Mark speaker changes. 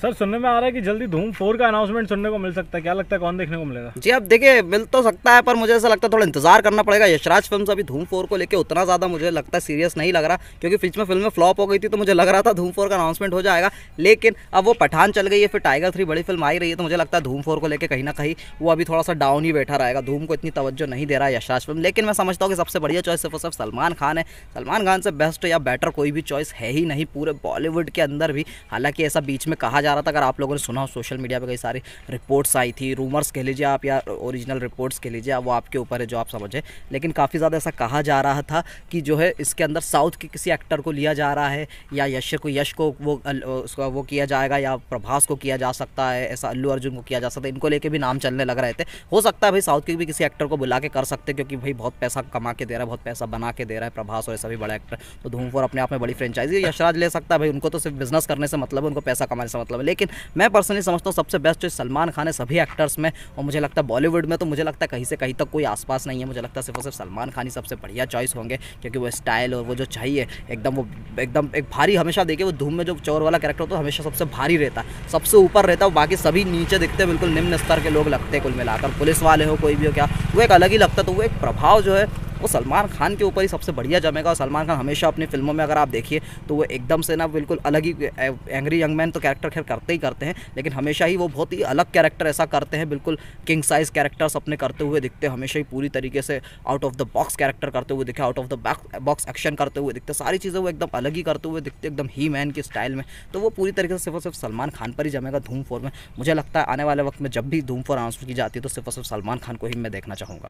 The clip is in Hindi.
Speaker 1: सर सुनने में आ रहा है कि जल्दी धूम फोर का अनाउंसमेंट सुनने को मिल सकता है क्या लगता है कौन देखने को मिलेगा जी अब देखिए मिल तो सकता है पर मुझे ऐसा लगता है थोड़ा इंतजार करना पड़ेगा यशराज फिल्म अभी धूम फोर को लेकर उतना ज़्यादा मुझे लगता है सीरियस नहीं लग रहा क्योंकि फिल्म में फिल्म फ्लॉप हो गई थी तो मुझे लग रहा था धूम फोर का अनाउंसमेंट हो जाएगा लेकिन अब वो पठान चल गई है फिर टाइगर थ्री बड़ी फिल्म आई रही है तो मुझे लगता है धूम फोर को लेकर कहीं ना कहीं वो अभी थोड़ा सा डाउन ही बैठा रहेगा धूम को इतनी तवज्जो नहीं दे रहा है यशराज फिल्म लेकिन मैं समझता हूँ कि सबसे बढ़िया चॉइस सिर्फ सिर्फ सलमान खान है सलमान खान से बेस्ट या बेटर कोई भी चॉइस है ही नहीं पूरे बॉलीवुड के अंदर भी हालांकि ऐसा बीच में कहा जा रहा था अगर आप लोगों ने सुना हो सोशल मीडिया पर कई सारी रिपोर्ट्स आई थी रूमर्स कह लीजिए आप या ओरिजिनल रिपोर्ट्स कह लीजिए वो आपके ऊपर है जो आप समझें लेकिन काफ़ी ज़्यादा ऐसा कहा जा रहा था कि जो है इसके अंदर साउथ के किसी एक्टर को लिया जा रहा है या यश को यश को वो उसका वो किया जाएगा या प्रभास को किया जा सकता है ऐसा अल्लू अर्जुन को किया जा सकता है इनको लेके भी नाम चलने लग रहे थे हो सकता है भाई साउथ के भी किसी एक्टर को बुला के कर सकते क्योंकि भाई बहुत पैसा कमा के दे रहा है बहुत पैसा बना के दे रहा है प्रभास और सभी भी एक्टर तो धूमफोर अपने आप में बड़ी फ्रेंचाइजी यशराज ले सकता है भाई उनको तो सिर्फ बिजनेस करने से मतलब उनको पैसा कमाने से मतलब मतलब है लेकिन मैं पर्सनली समझता हूँ सबसे बेस्ट चॉइस सलमान खान है सभी एक्टर्स में और मुझे लगता है बॉलीवुड में तो मुझे लगता है कहीं से कहीं तक कोई आसपास नहीं है मुझे लगता है सिर्फ सिर्फ सलमान खान ही सबसे बढ़िया चॉइस होंगे क्योंकि वो स्टाइल और वो जो चाहिए एकदम वो एकदम एक भारी हमेशा देखिए वो धूम में जो चोर वाला कैरेक्टर होता है हमेशा सबसे भारी रहता है सबसे ऊपर रहता है बाकी सभी नीचे दिखते हैं बिल्कुल निम्न स्तर के लोग लगते हैं कुल मिलाकर पुलिस वाले हो कोई भी हो क्या वो एक अलग ही लगता तो वो एक प्रभाव जो है वो सलमान खान के ऊपर ही सबसे बढ़िया जमेगा और सलमान खान हमेशा अपनी फिल्मों में अगर आप देखिए तो वो एकदम से ना बिल्कुल अलग ही एंग्री यंग मैन तो कैरेक्टर खैर करते ही करते हैं लेकिन हमेशा ही वो बहुत ही अलग कैरेक्टर ऐसा करते हैं बिल्कुल किंग साइज कैरेक्टर्स अपने करते हुए दिखते हैं हमेशा ही पूरी तरीके से out of the box character करते हुए दिखे out of the box action करते हुए दिखते सारी चीज़ें वो एकदम अलग ही करते हुए दिखते एकदम ही मैन की स्टाइल में तो वो पूरी तरीके से सिर्फ और सिर्फ सलमान खान पर ही जमेगा धूम फोर में मुझे लगता है आने वाले वक्त में जब भी धूम फोर आंसर की जाती है तो सिर्फ और सिर्फ सलमान खान को ही मैं देखना चाहूँगा